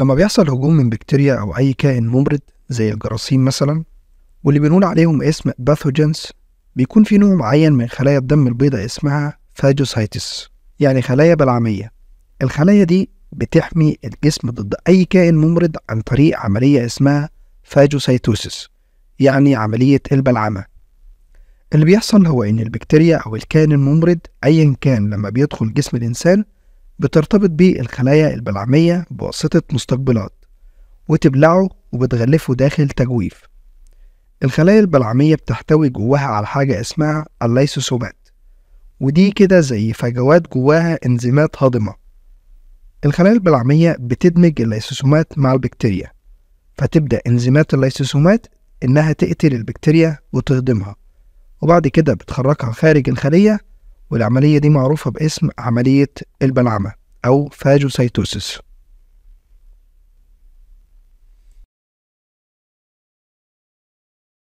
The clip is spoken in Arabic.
لما بيحصل هجوم من بكتيريا أو أي كائن ممرض زي الجراثيم مثلا واللي بنقول عليهم اسم باثوجينز بيكون في نوع معين من خلايا الدم البيضاء اسمها فاجوسايتس يعني خلايا بلعمية الخلايا دي بتحمي الجسم ضد أي كائن ممرض عن طريق عملية اسمها فاجوسايتوسيس يعني عملية البلعمة اللي بيحصل هو إن البكتيريا أو الكائن الممرض أيا كان لما بيدخل جسم الإنسان بترتبط بيه الخلايا البلعمية بواسطة مستقبلات وتبلعه وبتغلفه داخل تجويف الخلايا البلعمية بتحتوي جواها على حاجة اسمها الليسوسومات ودي كده زي فجوات جواها انزيمات هضمة الخلايا البلعمية بتدمج الليسوسومات مع البكتيريا فتبدأ انزيمات الليسوسومات إنها تقتل البكتيريا وتهضمها وبعد كده بتخرجها خارج الخلية والعملية دي معروفة باسم عملية البلعمة أو فاجوسيتوسيس